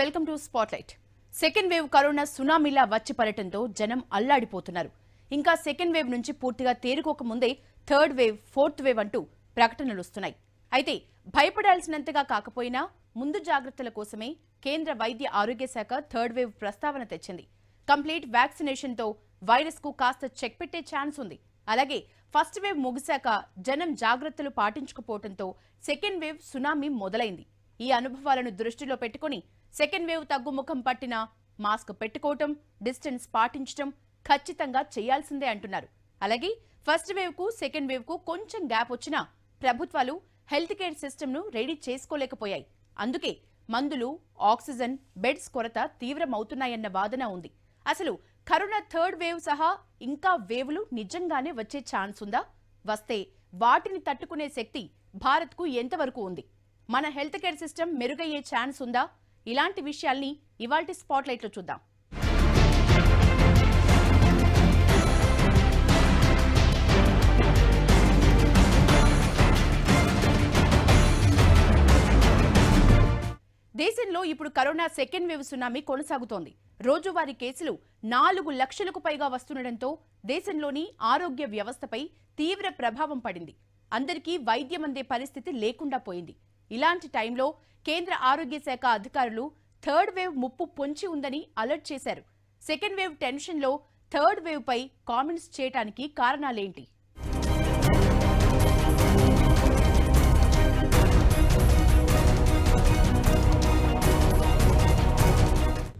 Welcome to spotlight second wave corona సునామీలా వచ్చి పడటంతో జనం అల్లాడిపోతున్నారు ఇంకా సెకండ్ వేవ్ నుంచి పూర్తిగా తేరుకోక ముందే థర్డ్ వేవ్ ఫోర్త్ వేవ్ అంటూ ప్రకటనలు వస్తున్నాయి అయితే భయపడాల్సినంతగా కాకపోయినా ముందు జాగ్రత్తల కోసమే కేంద్ర వైద్య ఆరోగ్య శాఖ థర్డ్ వేవ్ ప్రస్తావన తెచ్చింది కంప్లీట్ వ్యాక్సినేషన్తో వైరస్కు కాస్త చెక్ పెట్టే ఛాన్స్ ఉంది అలాగే ఫస్ట్ వేవ్ ముగిశాక జనం జాగ్రత్తలు పాటించకపోవడంతో సెకండ్ వేవ్ సునామీ మొదలైంది ఈ అనుభవాలను దృష్టిలో పెట్టుకుని సెకండ్ వేవ్ తగ్గుముఖం పట్టిన మాస్క్ పెట్టుకోవటం డిస్టెన్స్ పాటించటం ఖచ్చితంగా చేయాల్సిందే అంటున్నారు అలాగే ఫస్ట్ వేవ్కు సెకండ్ వేవ్కు కొంచెం గ్యాప్ వచ్చినా ప్రభుత్వాలు హెల్త్ కేర్ ను రెడీ చేసుకోలేకపోయాయి అందుకే మందులు ఆక్సిజన్ బెడ్స్ కొరత తీవ్రమవుతున్నాయన్న వాదన ఉంది అసలు కరోనా థర్డ్ వేవ్ సహా ఇంకా వేవ్లు నిజంగానే వచ్చే ఛాన్స్ ఉందా వస్తే వాటిని తట్టుకునే శక్తి భారత్కు ఎంతవరకు ఉంది మన హెల్త్ కేర్ సిస్టమ్ మెరుగయ్యే ఛాన్స్ ఉందా ఇలాంటి విషయాల్ని ఇవాల్టి స్పాట్లైట్లో చూద్దాం దేశంలో ఇప్పుడు కరోనా సెకండ్ వేవ్ సునామీ కొనసాగుతోంది రోజువారీ కేసులు నాలుగు లక్షలకు పైగా వస్తుండటంతో దేశంలోని ఆరోగ్య వ్యవస్థపై తీవ్ర ప్రభావం పడింది అందరికీ వైద్యం అందే పరిస్థితి లేకుండా పోయింది ఇలాంటి టైంలో కేంద్ర ఆరోగ్య శాఖ అధికారులు థర్డ్ వేవ్ ముప్పు పొంచి ఉందని అలర్ట్ చేశారు సెకండ్ వేవ్ టెన్షన్లో థర్డ్ వేవ్ పై కామెంట్స్ చేయడానికి కారణాలేంటి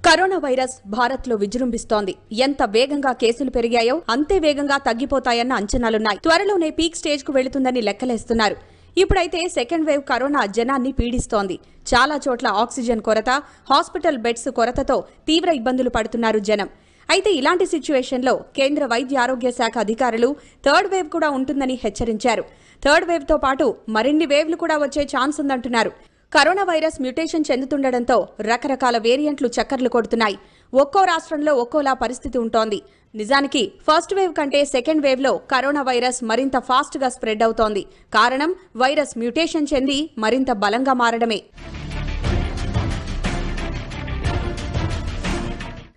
కరోనా వైరస్ భారత్లో విజృంభిస్తోంది ఎంత వేగంగా కేసులు పెరిగాయో అంతే వేగంగా తగ్గిపోతాయన్న అంచనాలున్నాయి త్వరలోనే పీక్ కు వెళుతుందని లెక్కలేస్తున్నారు ఇప్పుడైతే సెకండ్ వేవ్ కరోనా జనాన్ని పీడిస్తోంది చాలా చోట్ల ఆక్సిజన్ కొరత హాస్పిటల్ బెడ్స్ కొరతతో తీవ్ర ఇబ్బందులు పడుతున్నారు జనం అయితే ఇలాంటి సిచ్యువేషన్లో కేంద్ర వైద్య ఆరోగ్య శాఖ అధికారులు థర్డ్ వేవ్ కూడా ఉంటుందని హెచ్చరించారు థర్డ్ వేవ్తో పాటు మరిన్ని వేవ్లు కూడా వచ్చే ఛాన్స్ ఉందంటున్నారు కరోనా వైరస్ మ్యుటేషన్ చెందుతుండటంతో రకరకాల వేరియంట్లు చక్కర్లు కొడుతున్నాయి ఒక్కో రాష్ట్రంలో ఒక్కోలా పరిస్థితి ఉంటోంది నిజానికి ఫస్ట్ వేవ్ కంటే సెకండ్ వేవ్లో కరోనా వైరస్ మరింత ఫాస్ట్గా స్ప్రెడ్ అవుతోంది కారణం వైరస్ మ్యూటేషన్ చెంది మరింత బలంగా మారడమే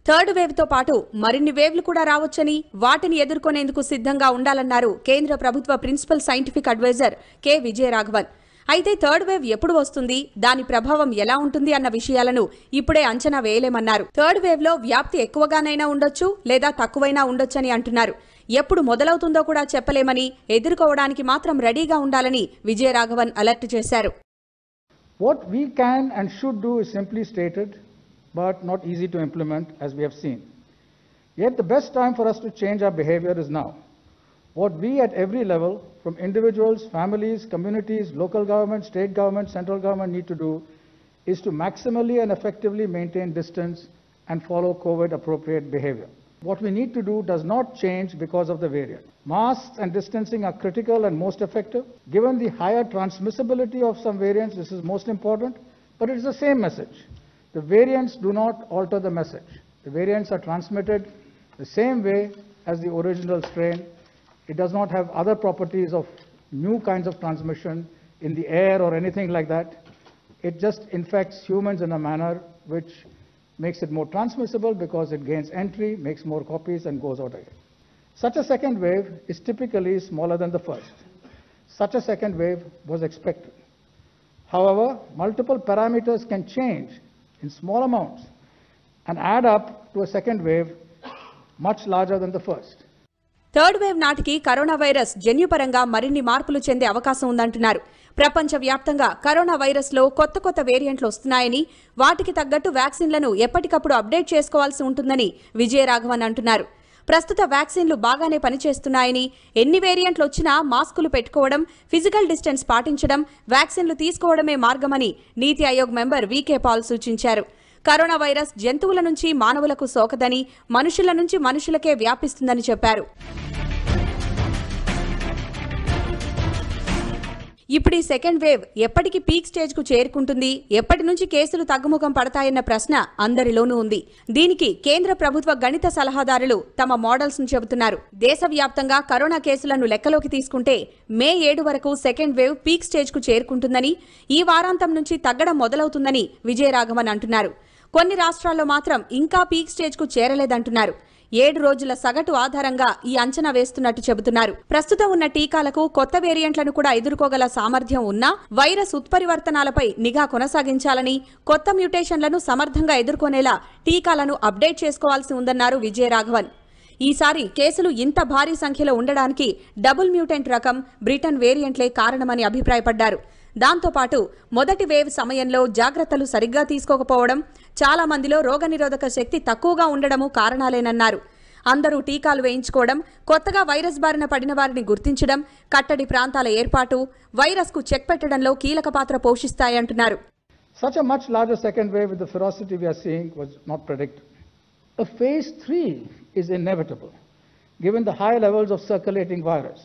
థర్డ్ వేవ్తో పాటు మరిన్ని వేవ్లు కూడా రావచ్చని వాటిని ఎదుర్కొనేందుకు సిద్ధంగా ఉండాలన్నారు కేంద్ర ప్రభుత్వ principal scientific adviser K Vijayaraghavan అయితే థర్డ్ వేవ్ ఎప్పుడు వస్తుంది దాని ప్రభావం ఎలా ఉంటుంది అన్న విషయాలను ఇప్పుడే అంచనా వేయలేమన్నారు థర్డ్ వేవ్ లో వ్యాప్తి ఎక్కువగానైనా ఉండొచ్చు లేదా తక్కువైనా ఉండొచ్చని అంటున్నారు ఎప్పుడు మొదలవుతుందో కూడా చెప్పలేమని ఎదుర్కోవడానికి మాత్రం రెడీగా ఉండాలని విజయరాఘవన్ అలర్ట్ చేశారు What we can and should do is simply stated, but not easy to implement, as we have seen. Yet the best time for us to change our behavior is now. What we at every level, from individuals, families, communities, local government, state government, central government need to do is to maximally and effectively maintain distance and follow COVID appropriate behavior. What we need to do does not change because of the variant. Masks and distancing are critical and most effective. Given the higher transmissibility of some variants, this is most important, but it's the same message. The variants do not alter the message. The variants are transmitted the same way as the original strain it does not have other properties of new kinds of transmission in the air or anything like that. It just infects humans in a manner which makes it more transmissible because it gains entry, makes more copies, and goes out again. Such a second wave is typically smaller than the first. Such a second wave was expected. However, multiple parameters can change in small amounts and add up to a second wave much larger than the first. Third wave నాటికి corona virus జన్యుపరంగా మరిన్ని మార్పులు చెందే అవకాశం ఉందంటున్నారు ప్రపంచ వ్యాప్తంగా corona వైరస్లో కొత్త కొత్త వేరియంట్లు వస్తున్నాయని వాటికి తగ్గట్టు వ్యాక్సిన్లను ఎప్పటికప్పుడు అప్డేట్ చేసుకోవాల్సి ఉంటుందని విజయరాఘవన్ అంటున్నారు ప్రస్తుత వ్యాక్సిన్లు బాగానే పనిచేస్తున్నాయని ఎన్ని వేరియంట్లు వచ్చినా మాస్కులు పెట్టుకోవడం ఫిజికల్ డిస్టెన్స్ పాటించడం వ్యాక్సిన్లు తీసుకోవడమే మార్గమని నీతి ఆయోగ్ మెంబర్ వీకే పాల్ సూచించారు కరోనా వైరస్ జంతువుల నుంచి మానవులకు సోకదని మనుషుల నుంచి మనుషులకే వ్యాపిస్తుందని చెప్పారు ఇప్పుడు ఈ సెకండ్ వేవ్ ఎప్పటికి పీక్ స్టేజ్కు చేరుకుంటుంది ఎప్పటి నుంచి కేసులు తగ్గుముఖం పడతాయన్న ప్రశ్న అందరిలోనూ ఉంది దీనికి కేంద్ర ప్రభుత్వ గణిత సలహాదారులు తమ మోడల్స్ ను చెబుతున్నారు దేశవ్యాప్తంగా కరోనా కేసులను లెక్కలోకి తీసుకుంటే మే ఏడు వరకు సెకండ్ వేవ్ పీక్ స్టేజ్కు చేరుకుంటుందని ఈ వారాంతం నుంచి తగ్గడం మొదలవుతుందని విజయరాఘవన్ అంటున్నారు కొన్ని రాష్ట్రాల్లో మాత్రం ఇంకా పీక్ స్టేజ్కు చేరలేదంటున్నారు ఏడు రోజుల సగటు ఆధారంగా ఈ అంచనా వేస్తున్నట్టు చెబుతున్నారు ప్రస్తుతం ఉన్న టీకాలకు కొత్త వేరియంట్లను కూడా ఎదుర్కోగల సామర్థ్యం ఉన్నా వైరస్ ఉత్పరివర్తనాలపై నిఘా కొనసాగించాలని కొత్త మ్యూటేషన్లను సమర్థంగా ఎదుర్కొనేలా టీకాలను అప్డేట్ చేసుకోవాల్సి ఉందన్నారు విజయరాఘవన్ ఈసారి కేసులు ఇంత భారీ సంఖ్యలో ఉండడానికి డబుల్ మ్యూటెంట్ రకం బ్రిటన్ వేరియంట్లే కారణమని అభిప్రాయపడ్డారు దాంతోపాటు మొదటి వేవ్ సమయంలో జాగ్రత్తలు సరిగ్గా తీసుకోకపోవడం చాలా మందిలో రోగనిరోధక శక్తి తక్కువగా ఉండడము కారణాలేనన్నారు అందరూ టీకాలు వేయించుకోవడం కొత్తగా వైరస్ బారిన పడిన వారిని గుర్తించడం కట్టడి ప్రాంతాల ఏర్పాటు వైరస్కు చెక్ పెట్టడంలో కీలక పాత్ర పోషిస్తాయంటున్నారు Such a much larger second wave with the ferocity we are seeing was not predicted. A phase three is inevitable given the high levels of circulating virus.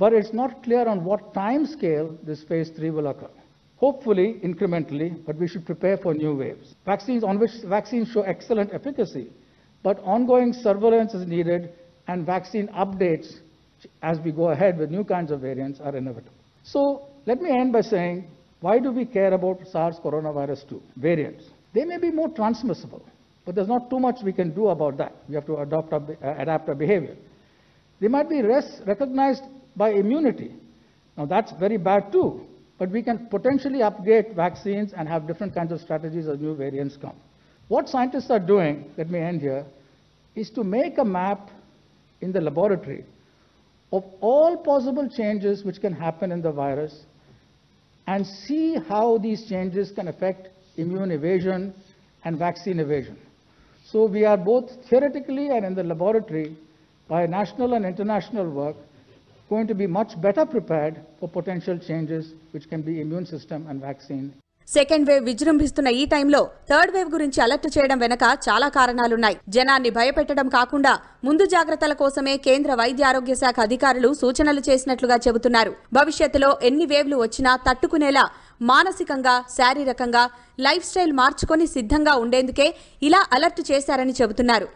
but it's not clear on what time scale this phase 3 will occur. Hopefully, incrementally, but we should prepare for new waves. Vaccines on which vaccines show excellent efficacy, but ongoing surveillance is needed and vaccine updates as we go ahead with new kinds of variants are inevitable. So let me end by saying, why do we care about SARS coronavirus 2 variants? They may be more transmissible, but there's not too much we can do about that. We have to adopt a uh, adapt our behavior. They might be less recognized by immunity. Now that's very bad too, but we can potentially upgrade vaccines and have different kinds of strategies as new variants come. What scientists are doing, let me end here, is to make a map in the laboratory of all possible changes which can happen in the virus and see how these changes can affect immune evasion and vaccine evasion. So we are both theoretically and in the laboratory by national and international work going to be much better prepared for potential changes which can be immune system and vaccine. Second wave విజృంభిస్తున్న ఈ టైంలో third wave గురించి alert చేయడం వెనక చాలా కారణాలున్నాయి జనాన్ని భయపెట్టడం కాకుండా ముందు జాగ్రత్తల కోసమే కేంద్ర వైద్య ఆరోగ్య శాఖ అధికారులు సూచనలు చేసినట్లుగా చెబుతున్నారు భవిష్యత్తులో ఎన్ని వేవ్లు వచ్చినా తట్టుకునేలా మానసికంగా శారీరకంగా లైఫ్ స్టైల్ మార్చుకొని సిద్ధంగా ఉండేందుకే ఇలా అలర్ట్ చేశారని చెబుతున్నారు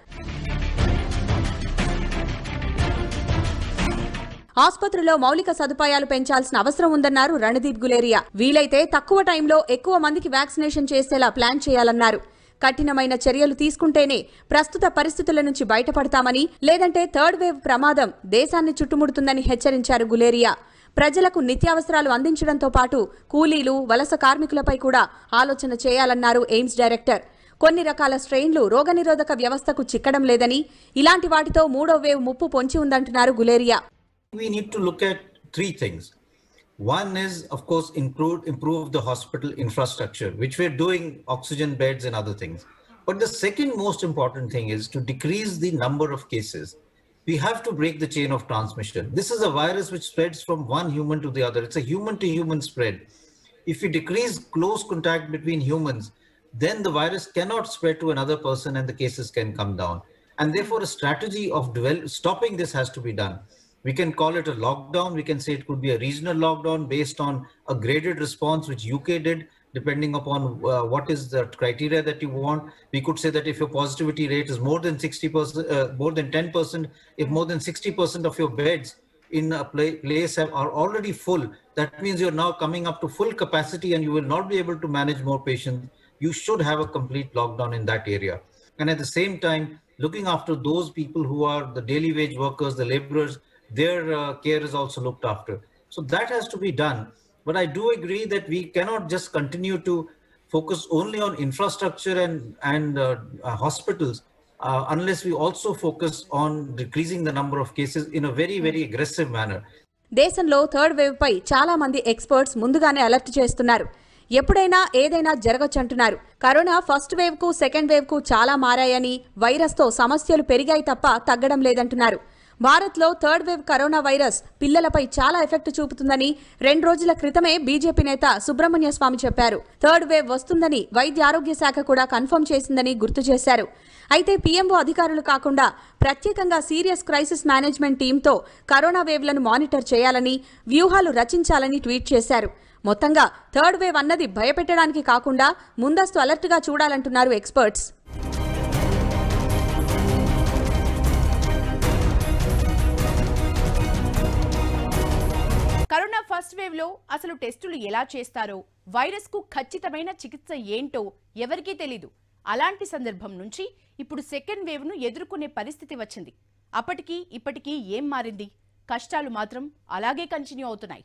ఆసుపత్రిలో మౌలిక సదుపాయాలు పెంచాల్సిన అవసరం ఉందన్నారు రణదీప్ గులేరియా వీలైతే తక్కువ టైంలో ఎక్కువ మందికి వ్యాక్సినేషన్ చేసేలా ప్లాన్ చేయాలన్నారు కఠినమైన చర్యలు తీసుకుంటేనే ప్రస్తుత పరిస్థితుల నుంచి బయటపడతామని లేదంటే థర్డ్ వేవ్ ప్రమాదం దేశాన్ని చుట్టుముడుతుందని హెచ్చరించారు గులేరియా ప్రజలకు నిత్యావసరాలు అందించడంతో పాటు కూలీలు వలస కార్మికులపై కూడా ఆలోచన చేయాలన్నారు ఎయిమ్స్ డైరెక్టర్ కొన్ని రకాల స్ట్రెయిన్లు రోగనిరోధక వ్యవస్థకు చిక్కడం లేదని ఇలాంటి వాటితో మూడో వేవ్ ముప్పు పొంచి ఉందంటున్నారు Guleria we need to look at three things. One is, of course, improve, improve the hospital infrastructure, which we're doing oxygen beds and other things. But the second most important thing is to decrease the number of cases. We have to break the chain of transmission. This is a virus which spreads from one human to the other. It's a human to human spread. If we decrease close contact between humans, then the virus cannot spread to another person and the cases can come down. And therefore, a strategy of stopping this has to be done. We can call it a lockdown. We can say it could be a regional lockdown based on a graded response, which UK did, depending upon uh, what is the criteria that you want. We could say that if your positivity rate is more than 60%, uh, more than 10%, if more than 60% of your beds in a place have, are already full, that means you're now coming up to full capacity and you will not be able to manage more patients. You should have a complete lockdown in that area. And at the same time, looking after those people who are the daily wage workers, the laborers, their uh, care is also looked after. So that has to be done. But I do agree that we cannot just continue to focus only on infrastructure and, and uh, uh, hospitals uh, unless we also focus on decreasing the number of cases in a very, very aggressive manner. దేశంలో third wave పై చాలా మంది experts ముందుగానే alert చేస్తున్నారు ఎప్పుడైనా ఏదైనా జరగచ్చంటున్నారు corona first wave కు సెకండ్ వేవ్ కు చాలా మారాయని వైరస్ తో సమస్యలు పెరిగాయి తప్ప తగ్గడం లేదంటున్నారు భారత్లో థర్డ్ వేవ్ కరోనా వైరస్ పిల్లలపై చాలా ఎఫెక్ట్ చూపుతుందని రెండు రోజుల క్రితమే బీజేపీ నేత సుబ్రహ్మణ్య స్వామి చెప్పారు థర్డ్ వేవ్ వస్తుందని వైద్య ఆరోగ్య శాఖ కూడా కన్ఫర్మ్ చేసిందని గుర్తు చేశారు అయితే పీఎంఓ అధికారులు కాకుండా ప్రత్యేకంగా సీరియస్ క్రైసిస్ మేనేజ్మెంట్ టీంతో కరోనా వేవ్లను మానిటర్ చేయాలని వ్యూహాలు రచించాలని ట్వీట్ చేశారు మొత్తంగా థర్డ్ వేవ్ అన్నది భయపెట్టడానికి కాకుండా ముందస్తు అలర్ట్గా చూడాలంటున్నారు ఎక్స్పర్ట్స్ ఫస్ట్ వేవ్ లో అసలు టెస్టులు ఎలా చేస్తారో వైరస్కు ఖచ్చితమైన చికిత్స ఏంటో ఎవరికీ తెలీదు అలాంటి సందర్భం నుంచి ఇప్పుడు సెకండ్ వేవ్ ను ఎదుర్కొనే పరిస్థితి వచ్చింది అప్పటికీ ఇప్పటికీ ఏం మారింది కష్టాలు మాత్రం అలాగే కంటిన్యూ అవుతున్నాయి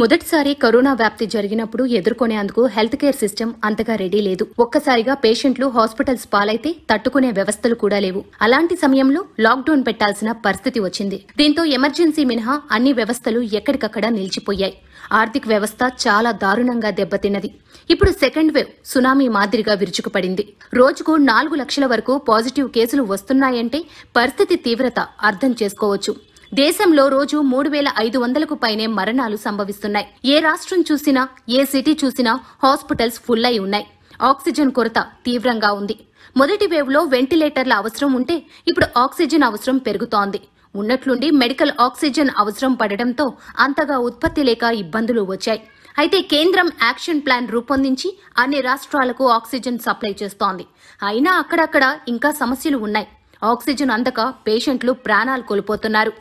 మొదటిసారి కరోనా వ్యాప్తి జరిగినప్పుడు ఎదుర్కొనేందుకు హెల్త్ కేర్ సిస్టమ్ అంతగా రెడీ లేదు ఒక్కసారిగా పేషెంట్లు హాస్పిటల్స్ పాలైతే తట్టుకునే వ్యవస్థలు కూడా లేవు అలాంటి సమయంలో లాక్డౌన్ పెట్టాల్సిన పరిస్థితి వచ్చింది దీంతో ఎమర్జెన్సీ మినహా అన్ని వ్యవస్థలు ఎక్కడికక్కడ నిలిచిపోయాయి ఆర్థిక వ్యవస్థ చాలా దారుణంగా దెబ్బతిన్నది ఇప్పుడు సెకండ్ వేవ్ సునామీ మాదిరిగా విరుచుకుపడింది రోజుకు నాలుగు లక్షల వరకు పాజిటివ్ కేసులు వస్తున్నాయంటే పరిస్థితి తీవ్రత అర్థం చేసుకోవచ్చు దేశంలో రోజు మూడు వేల ఐదు వందలకు పైనే మరణాలు సంభవిస్తున్నాయి ఏ రాష్ట్రం చూసినా ఏ సిటీ చూసినా హాస్పిటల్స్ ఫుల్ అయి ఉన్నాయి ఆక్సిజన్ కొరత తీవ్రంగా ఉంది మొదటి వేవ్లో వెంటిలేటర్ల అవసరం ఉంటే ఇప్పుడు ఆక్సిజన్ అవసరం పెరుగుతోంది ఉన్నట్లుండి మెడికల్ ఆక్సిజన్ అవసరం పడడంతో అంతగా ఉత్పత్తి లేక ఇబ్బందులు వచ్చాయి అయితే కేంద్రం యాక్షన్ ప్లాన్ రూపొందించి అన్ని రాష్ట్రాలకు ఆక్సిజన్ సప్లై చేస్తోంది అయినా అక్కడక్కడ ఇంకా సమస్యలు ఉన్నాయి ఆక్సిజన్ అందక పేషెంట్లు ప్రాణాలు కోల్పోతున్నారు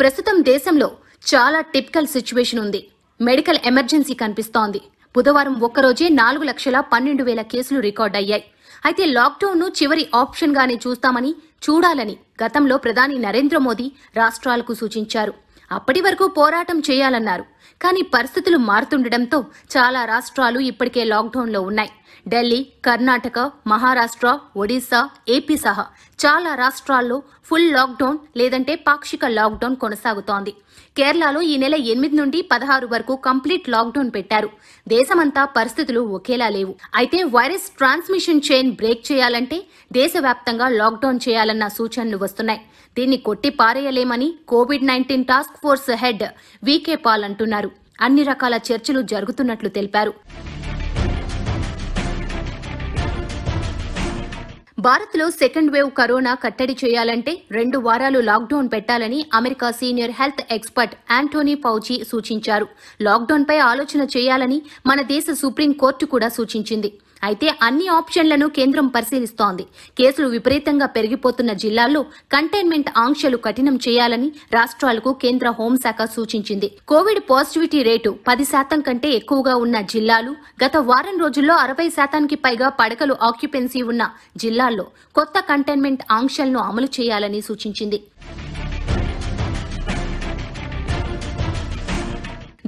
ప్రస్తుతం దేశంలో చాలా టిపికల్ సిచ్యువేషన్ ఉంది మెడికల్ ఎమర్జెన్సీ కనిపిస్తోంది బుధవారం ఒక్కరోజే నాలుగు లక్షల పన్నెండు వేల కేసులు రికార్డ్ అయ్యాయి అయితే లాక్డౌన్ను చివరి ఆప్షన్గానే చూస్తామని చూడాలని గతంలో ప్రధాని నరేంద్ర మోదీ రాష్ట్రాలకు సూచించారు అప్పటి వరకు పోరాటం చేయాలన్నారు కానీ పరిస్థితులు మారుతుండటంతో చాలా రాష్ట్రాలు ఇప్పటికే లాక్డౌన్లో ఉన్నాయి ఢిల్లీ కర్ణాటక మహారాష్ట్ర ఒడిశా ఏపీ సహా చాలా రాష్ట్రాల్లో ఫుల్ లాక్డౌన్ లేదంటే పాక్షిక లాక్డౌన్ కొనసాగుతోంది కేరళలో ఈ నెల ఎనిమిది నుండి పదహారు వరకు కంప్లీట్ లాక్డౌన్ పెట్టారు దేశమంతా పరిస్థితులు ఒకేలా లేవు అయితే వైరస్ ట్రాన్స్మిషన్ చైన్ బ్రేక్ చేయాలంటే దేశవ్యాప్తంగా లాక్డౌన్ చేయాలన్న సూచనలు వస్తున్నాయి దీన్ని కొట్టి పారేయలేమని Covid nineteen task force head V K Paul అంటున్నారు అన్ని రకాల చర్చలు జరుగుతున్నట్లు తెలిపారు భారత్లో సెకండ్ వేవ్ కరోనా కట్టడి చేయాలంటే రెండు వారాలు లాక్డౌన్ పెట్టాలని America senior health expert Anthony Fauci సూచించారు లాక్డౌన్పై ఆలోచన చేయాలని మన దేశ సుప్రీంకోర్టు కూడా సూచించింది అయితే అన్ని ఆప్షన్లను కేంద్రం పరిశీలిస్తోంది కేసులు విపరీతంగా పెరిగిపోతున్న జిల్లాల్లో కంటైన్మెంట్ ఆంక్షలు కఠినం చేయాలని రాష్ట్రాలకు కేంద్ర హోంశాఖ సూచించింది కోవిడ్ పాజిటివిటీ రేటు పది శాతం కంటే ఎక్కువగా ఉన్న జిల్లాలు గత వారం రోజుల్లో అరవై శాతానికి పైగా పడకలు ఆక్యుపెన్సీ ఉన్న జిల్లాల్లో కొత్త కంటైన్మెంట్ ఆంక్షలను అమలు చేయాలని సూచించింది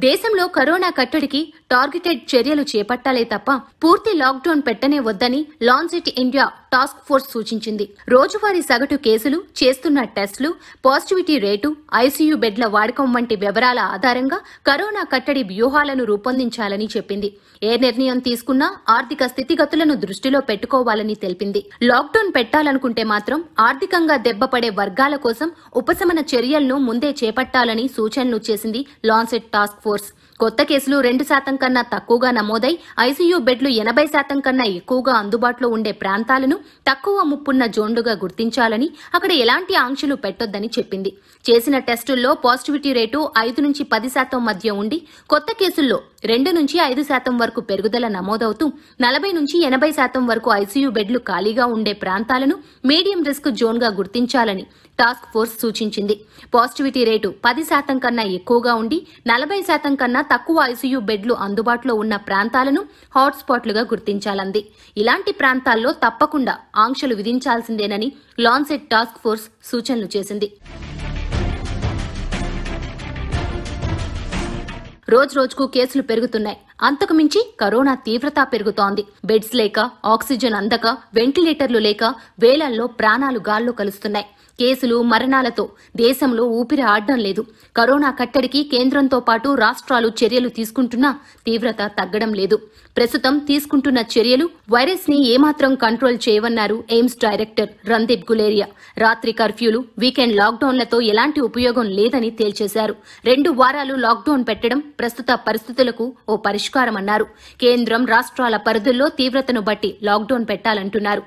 దేశంలో కరోనా కట్టడికి టార్గెటెడ్ చర్యలు చేపట్టాలే తప్ప పూర్తి లాక్డౌన్ పెట్టనే వద్దని లాన్సెట్ ఇండియా టాస్క్ ఫోర్స్ సూచించింది రోజువారీ సగటు కేసులు చేస్తున్న టెస్టులు పాజిటివిటీ రేటు ఐసీయూ బెడ్ల వాడకం వంటి వివరాల ఆధారంగా కరోనా కట్టడి వ్యూహాలను రూపొందించాలని చెప్పింది ఏ నిర్ణయం తీసుకున్నా ఆర్థిక స్థితిగతులను దృష్టిలో పెట్టుకోవాలని తెలిపింది లాక్డౌన్ పెట్టాలనుకుంటే మాత్రం ఆర్థికంగా దెబ్బపడే వర్గాల కోసం ఉపశమన చర్యలను ముందే చేపట్టాలని సూచనలు చేసింది లాన్సెట్ టాస్క్ ఫోర్స్ కొత్త కేసులు రెండు శాతం కన్నా తక్కువగా నమోదై ఐసీయూ బెడ్లు ఎనభై శాతం కన్నా ఎక్కువగా అందుబాటులో ఉండే ప్రాంతాలను తక్కువ ముప్పున్న జోన్లుగా గుర్తించాలని అక్కడ ఎలాంటి ఆంక్షలు పెట్టొద్దని చెప్పింది చేసిన టెస్టుల్లో పాజిటివిటీ రేటు ఐదు నుంచి పది శాతం మధ్య ఉండి కొత్త కేసుల్లో రెండు నుంచి ఐదు శాతం వరకు పెరుగుదల నమోదవుతూ నలభై నుంచి ఎనభై శాతం వరకు ఐసీయూ బెడ్లు ఖాళీగా ఉండే ప్రాంతాలను మీడియం రిస్క్ జోన్గా గుర్తించాలని టాస్క్ ఫోర్స్ సూచించింది పాజిటివిటీ రేటు పది శాతం కన్నా ఎక్కువగా ఉండి నలభై శాతం కన్నా తక్కువ ఐసీయూ బెడ్లు అందుబాటులో ఉన్న ప్రాంతాలను హాట్స్పాట్లుగా గుర్తించాలంది ఇలాంటి ప్రాంతాల్లో తప్పకుండా ఆంక్షలు విధించాల్సిందేనని లాన్సెట్ టాస్క్ ఫోర్స్ సూచనలు చేసింది రోజురోజుకు కేసులు పెరుగుతున్నాయి అంతకుమించి కరోనా తీవ్రత పెరుగుతోంది బెడ్స్ లేక ఆక్సిజన్ అందక వెంటిలేటర్లు లేక వేలాల్లో ప్రాణాలు గాల్లో కలుస్తున్నాయి కేసులు మరణాలతో దేశంలో ఊపిరి ఆడడం లేదు కరోనా కట్టడికి కేంద్రంతో పాటు రాష్ట్రాలు చర్యలు తీసుకుంటున్నా తీవ్రత తగ్గడం లేదు ప్రస్తుతం తీసుకుంటున్న చర్యలు వైరస్ ని ఏమాత్రం కంట్రోల్ చేయవన్నారు ఎయిమ్స్ డైరెక్టర్ రందీప్ గులేరియా రాత్రి కర్ఫ్యూలు వీకెండ్ లాక్డౌన్లతో ఎలాంటి ఉపయోగం లేదని తేల్చేశారు రెండు వారాలు లాక్డౌన్ పెట్టడం ప్రస్తుత పరిస్థితులకు ఓ పరిష్కారమన్నారు కేంద్రం రాష్ట్రాల పరిధుల్లో తీవ్రతను బట్టి లాక్డౌన్ పెట్టాలంటున్నారు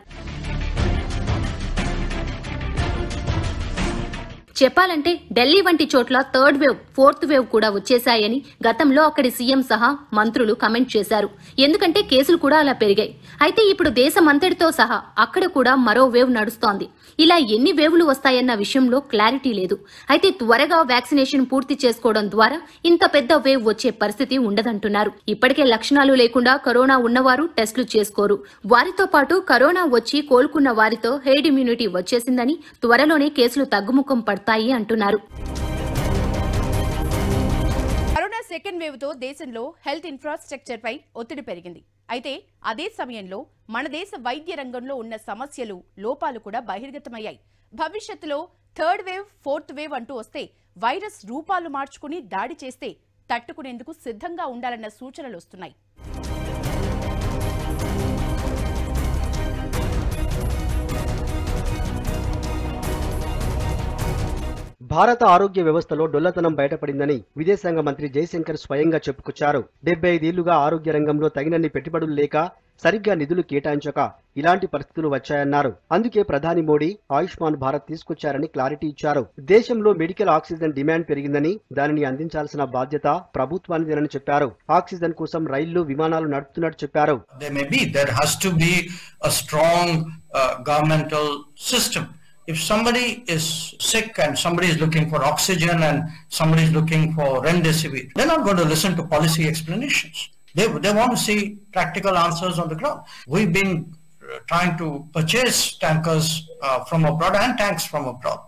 చెప్పాలంటే ఢిల్లీ వంటి చోట్ల థర్డ్ వేవ్ ఫోర్త్ వేవ్ కూడా వచ్చేశాయని గతంలో అక్కడి సీఎం సహా మంత్రులు కమెంట్ చేశారు ఎందుకంటే కేసులు కూడా అలా పెరిగాయి అయితే ఇప్పుడు దేశమంతటితో సహా అక్కడ కూడా మరో వేవ్ నడుస్తోంది ఇలా ఎన్ని వేవులు వస్తాయన్న విషయంలో క్లారిటీ లేదు అయితే త్వరగా వ్యాక్సినేషన్ పూర్తి చేసుకోవడం ద్వారా ఇంత పెద్ద వేవ్ వచ్చే పరిస్థితి ఉండదంటున్నారు ఇప్పటికే లక్షణాలు లేకుండా కరోనా ఉన్నవారు టెస్టులు చేసుకోరు వారితో పాటు కరోనా వచ్చి కోలుకున్న వారితో హెయిడ్ ఇమ్యూనిటీ వచ్చేసిందని త్వరలోనే కేసులు తగ్గుముఖం పడతాయి అంటున్నారు సెకండ్ వేవ్తో దేశంలో హెల్త్ ఇన్ఫ్రాస్ట్రక్చర్పై ఒత్తిడి పెరిగింది అయితే అదే సమయంలో మన దేశ వైద్య రంగంలో ఉన్న సమస్యలు లోపాలు కూడా బహిర్గతమయ్యాయి భవిష్యత్తులో థర్డ్ వేవ్ ఫోర్త్ వేవ్ అంటూ వస్తే వైరస్ రూపాలు మార్చుకుని దాడి చేస్తే తట్టుకునేందుకు సిద్ధంగా ఉండాలన్న సూచనలు వస్తున్నాయి భారత ఆరోగ్య వ్యవస్థలో డొల్లతనం బయటపడిందని విదేశాంగ మంత్రి జయశంకర్ స్వయంగా చెప్పుకొచ్చారు డెబ్బై ఐదేళ్లుగా ఆరోగ్య రంగంలో తగినన్ని పెట్టుబడులు లేక సరిగ్గా నిధులు కేటాయించక ఇలాంటి పరిస్థితులు వచ్చాయన్నారు అందుకే ప్రధాని మోడీ ఆయుష్మాన్ భారత్ తీసుకొచ్చారని క్లారిటీ ఇచ్చారు దేశంలో మెడికల్ ఆక్సిజన్ డిమాండ్ పెరిగిందని దానిని అందించాల్సిన బాధ్యత ప్రభుత్వానిదేనని చెప్పారు ఆక్సిజన్ కోసం రైళ్లు విమానాలు నడుపుతున్నట్టు చెప్పారు governmental system if somebody is sick and somebody is looking for oxygen and somebody is looking for remdesivir, they're not going to listen to policy explanations. They, they want to see practical answers on the ground. We've been trying to purchase tankers uh, from abroad and tanks from abroad.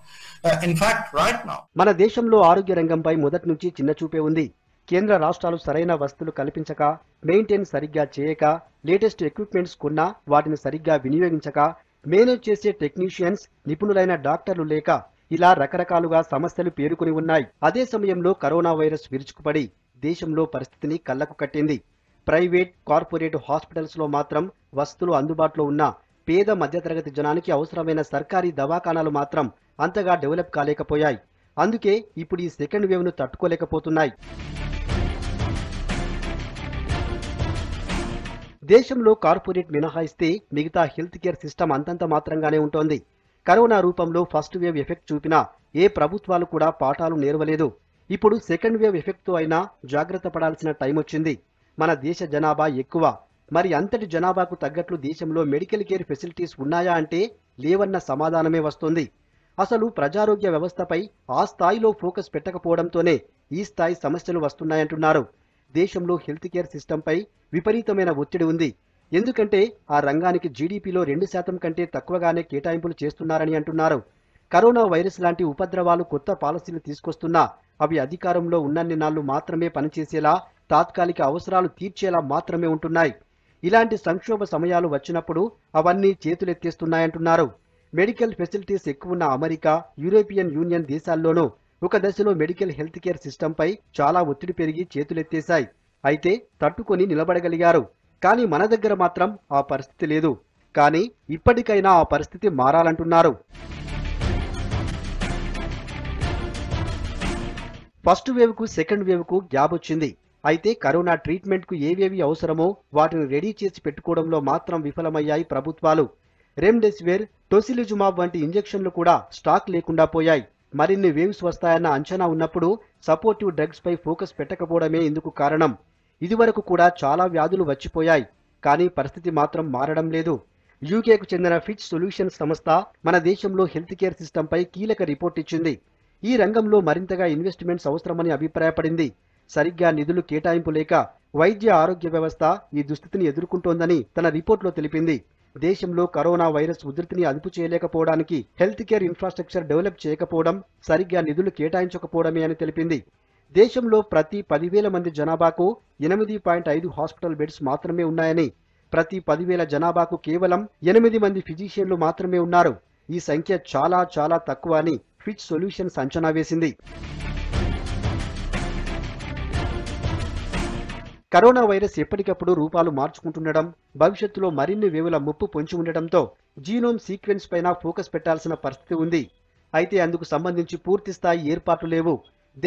Uh, in fact, right now. మన దేశంలో ఆరోగ్య రంగంపై మొదటి నుంచి చిన్న చూపే ఉంది కేంద్ర రాష్ట్రాలు సరైన వస్తువులు కల్పించక మెయింటైన్ సరిగ్గా చేయక లేటెస్ట్ ఎక్విప్మెంట్స్ కొన్నా వాటిని సరిగ్గా వినియోగించక మేనేజ్ చేసే టెక్నీషియన్స్ నిపుణులైన డాక్టర్లు లేక ఇలా రకరకాలుగా సమస్యలు పేరుకుని ఉన్నాయి అదే సమయంలో కరోనా వైరస్ విరుచుకుపడి దేశంలో పరిస్థితిని కళ్లకు కట్టింది ప్రైవేట్ కార్పొరేట్ హాస్పిటల్స్లో మాత్రం వస్తువులు అందుబాటులో ఉన్న పేద మధ్యతరగతి జనానికి అవసరమైన సర్కారీ దవాఖానాలు మాత్రం అంతగా డెవలప్ కాలేకపోయాయి అందుకే ఇప్పుడు ఈ సెకండ్ వేవ్ను తట్టుకోలేకపోతున్నాయి దేశంలో కార్పొరేట్ మినహాయిస్తే మిగతా హెల్త్ కేర్ సిస్టమ్ అంతంత మాత్రంగానే ఉంటోంది కరోనా రూపంలో ఫస్ట్ వేవ్ ఎఫెక్ట్ చూపినా ఏ ప్రభుత్వాలు కూడా పాఠాలు నేర్వలేదు ఇప్పుడు సెకండ్ వేవ్ ఎఫెక్ట్తో అయినా జాగ్రత్త పడాల్సిన టైం వచ్చింది మన దేశ జనాభా ఎక్కువ మరి అంతటి జనాభాకు తగ్గట్లు దేశంలో మెడికల్ కేర్ ఫెసిలిటీస్ ఉన్నాయా అంటే లేవన్న సమాధానమే వస్తుంది అసలు ప్రజారోగ్య వ్యవస్థపై ఆ స్థాయిలో ఫోకస్ పెట్టకపోవడంతోనే ఈ స్థాయి సమస్యలు వస్తున్నాయంటున్నారు దేశంలో హెల్త్ కేర్ సిస్టంపై విపరీతమైన ఒత్తిడి ఉంది ఎందుకంటే ఆ రంగానికి జీడీపీలో రెండు శాతం కంటే తక్కువగానే కేటాయింపులు చేస్తున్నారని అంటున్నారు కరోనా వైరస్ లాంటి ఉపద్రవాలు కొత్త పాలసీలు తీసుకొస్తున్నా అవి అధికారంలో ఉన్నన్ని నాళ్లు మాత్రమే పనిచేసేలా తాత్కాలిక అవసరాలు తీర్చేలా మాత్రమే ఉంటున్నాయి ఇలాంటి సంక్షోభ సమయాలు వచ్చినప్పుడు అవన్నీ చేతులెత్తేస్తున్నాయంటున్నారు మెడికల్ ఫెసిలిటీస్ ఎక్కువ ఉన్న అమెరికా యూరోపియన్ యూనియన్ దేశాల్లోనూ ఒక దశలో మెడికల్ హెల్త్ కేర్ సిస్టంపై చాలా ఒత్తిడి పెరిగి చేతులెత్తేశాయి అయితే తట్టుకొని నిలబడగలిగారు కానీ మన దగ్గర మాత్రం ఆ పరిస్థితి లేదు కానీ ఇప్పటికైనా ఆ పరిస్థితి మారాలంటున్నారు ఫస్ట్ వేవ్కు సెకండ్ వేవ్కు గ్యాప్ వచ్చింది అయితే కరోనా ట్రీట్మెంట్కు ఏవేవి అవసరమో వాటిని రెడీ చేసి పెట్టుకోవడంలో మాత్రం విఫలమయ్యాయి ప్రభుత్వాలు రెమ్డెసివిర్ టోసిలిజుమాబ్ వంటి ఇంజెక్షన్లు కూడా స్టాక్ లేకుండా పోయాయి మరిన్ని వేవ్స్ వస్తాయన్న అంచనా ఉన్నప్పుడు సపోర్టివ్ డ్రగ్స్పై ఫోకస్ పెట్టకపోవడమే ఇందుకు కారణం ఇదివరకు కూడా చాలా వ్యాధులు వచ్చిపోయాయి కానీ పరిస్థితి మాత్రం మారడం లేదు యూకేకు చెందిన ఫిట్ సొల్యూషన్ సంస్థ మన దేశంలో హెల్త్ కేర్ సిస్టంపై కీలక రిపోర్ట్ ఇచ్చింది ఈ రంగంలో మరింతగా ఇన్వెస్ట్మెంట్స్ అవసరమని అభిప్రాయపడింది సరిగ్గా నిధులు కేటాయింపు లేక వైద్య ఆరోగ్య వ్యవస్థ ఈ దుస్థితిని ఎదుర్కొంటోందని తన రిపోర్టులో తెలిపింది దేశంలో కరోనా వైరస్ ఉధృతిని అదుపు చేయలేకపోవడానికి హెల్త్ కేర్ ఇన్ఫ్రాస్ట్రక్చర్ డెవలప్ చేయకపోవడం సరిగ్గా నిధులు కేటాయించకపోవడమే అని తెలిపింది దేశంలో ప్రతి పదివేల మంది జనాభాకు ఎనిమిది పాయింట్ ఐదు హాస్పిటల్ బెడ్స్ మాత్రమే ఉన్నాయని ప్రతి పదివేల జనాభాకు కేవలం ఎనిమిది మంది ఫిజీషియన్లు మాత్రమే ఉన్నారు ఈ సంఖ్య చాలా చాలా తక్కువ అని ఫిట్ సొల్యూషన్స్ అంచనా వేసింది కరోనా వైరస్ ఎప్పటికప్పుడు రూపాలు మార్చుకుంటుండడం భవిష్యత్తులో మరిన్ని వేవుల ముప్పు పొంచి ఉండటంతో జీనోమ్ సీక్వెన్స్ పైన ఫోకస్ పెట్టాల్సిన పరిస్థితి ఉంది అయితే అందుకు సంబంధించి పూర్తి స్థాయి ఏర్పాట్లు లేవు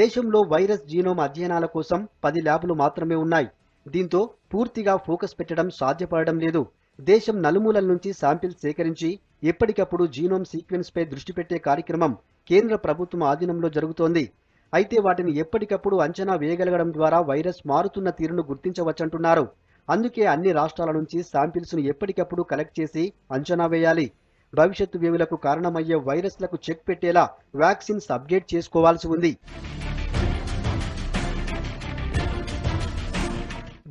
దేశంలో వైరస్ జీనోమ్ అధ్యయనాల కోసం పది ల్యాబ్లు మాత్రమే ఉన్నాయి దీంతో పూర్తిగా ఫోకస్ పెట్టడం సాధ్యపడడం లేదు దేశం నలుమూలల నుంచి శాంపిల్స్ సేకరించి ఎప్పటికప్పుడు జీనోమ్ సీక్వెన్స్పై దృష్టి పెట్టే కార్యక్రమం కేంద్ర ప్రభుత్వం ఆధీనంలో జరుగుతోంది అయితే వాటిని ఎప్పటికప్పుడు అంచనా వేయగలగడం ద్వారా వైరస్ మారుతున్న తీరును గుర్తించవచ్చంటున్నారు అందుకే అన్ని రాష్ట్రాల నుంచి శాంపిల్స్ను ఎప్పటికప్పుడు కలెక్ట్ చేసి అంచనా వేయాలి భవిష్యత్తు వేవులకు కారణమయ్యే వైరస్లకు చెక్ పెట్టేలా వ్యాక్సిన్స్ అప్డేట్ చేసుకోవాల్సి ఉంది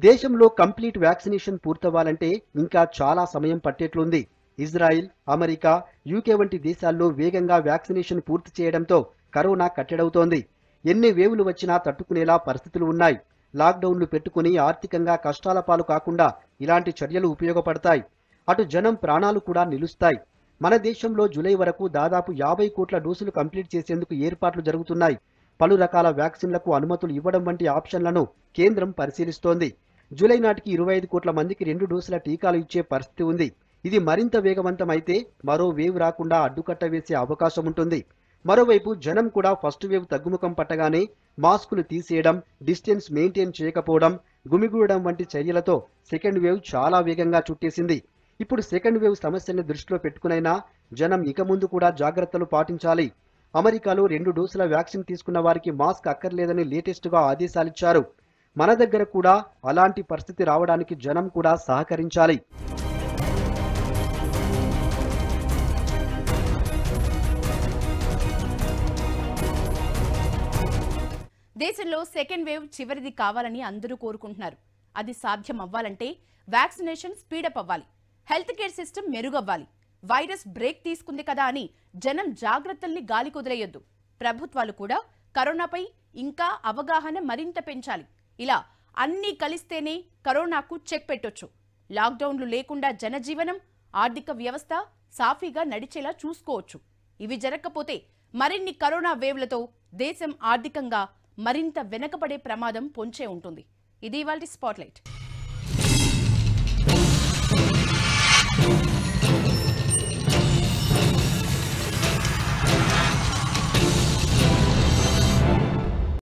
దేశంలో కంప్లీట్ వ్యాక్సినేషన్ పూర్తవ్వాలంటే ఇంకా చాలా సమయం పట్టేట్లుంది ఇజ్రాయిల్ అమెరికా యూకే వంటి దేశాల్లో వేగంగా వ్యాక్సినేషన్ పూర్తి చేయడంతో కరోనా కట్టడవుతోంది ఎన్ని వేవులు వచ్చినా తట్టుకునేలా పరిస్థితులు ఉన్నాయి లాక్డౌన్లు పెట్టుకుని ఆర్థికంగా కష్టాల పాలు కాకుండా ఇలాంటి చర్యలు ఉపయోగపడతాయి అటు జనం ప్రాణాలు కూడా నిలుస్తాయి మన దేశంలో జులై వరకు దాదాపు యాభై కోట్ల డోసులు కంప్లీట్ చేసేందుకు ఏర్పాట్లు జరుగుతున్నాయి పలు రకాల వ్యాక్సిన్లకు అనుమతులు ఇవ్వడం వంటి ఆప్షన్లను కేంద్రం పరిశీలిస్తోంది జూలై నాటికి ఇరవై ఐదు కోట్ల మందికి రెండు డోసుల టీకాలు ఇచ్చే పరిస్థితి ఉంది ఇది మరింత వేగవంతమైతే మరో వేవ్ రాకుండా అడ్డుకట్ట వేసే అవకాశం ఉంటుంది మరోవైపు జనం కూడా ఫస్ట్ వేవ్ తగ్గుముఖం పట్టగానే మాస్కులు తీసేయడం డిస్టెన్స్ మెయింటైన్ చేయకపోవడం గుమిగూడడం వంటి చర్యలతో సెకండ్ వేవ్ చాలా వేగంగా చుట్టేసింది ఇప్పుడు సెకండ్ వేవ్ సమస్యను దృష్టిలో పెట్టుకునైనా జనం ఇక ముందు కూడా జాగ్రత్తలు పాటించాలి అమెరికాలో రెండు డోసుల వ్యాక్సిన్ తీసుకున్న వారికి మాస్క్ అక్కర్లేదని లేటెస్ట్గా ఆదేశాలిచ్చారు మన దగ్గర కూడా అలాంటి పరిస్థితి రావడానికి జనం కూడా సహకరించాలి దేశంలో సెకండ్ వేవ్ చివరిది కావాలని అందరూ కోరుకుంటున్నారు అది సాధ్యం అవ్వాలంటే వ్యాక్సినేషన్ స్పీడప్ అవ్వాలి హెల్త్ కేర్ సిస్టమ్ మెరుగవ్వాలి వైరస్ బ్రేక్ తీసుకుంది కదా అని జనం జాగ్రత్తల్ని గాలి కుదిరేయొద్దు ప్రభుత్వాలు కూడా కరోనాపై ఇంకా అవగాహన మరింత పెంచాలి ఇలా అన్నీ కలిస్తేనే కరోనాకు చెక్ పెట్టొచ్చు లాక్డౌన్లు లేకుండా జనజీవనం ఆర్థిక వ్యవస్థ సాఫీగా నడిచేలా చూసుకోవచ్చు ఇవి జరగకపోతే మరిన్ని కరోనా వేవ్లతో దేశం ఆర్థికంగా మరింత వెనకబడే ప్రమాదం పొంచే ఉంటుంది ఇది ఇవాళ స్పాట్లైట్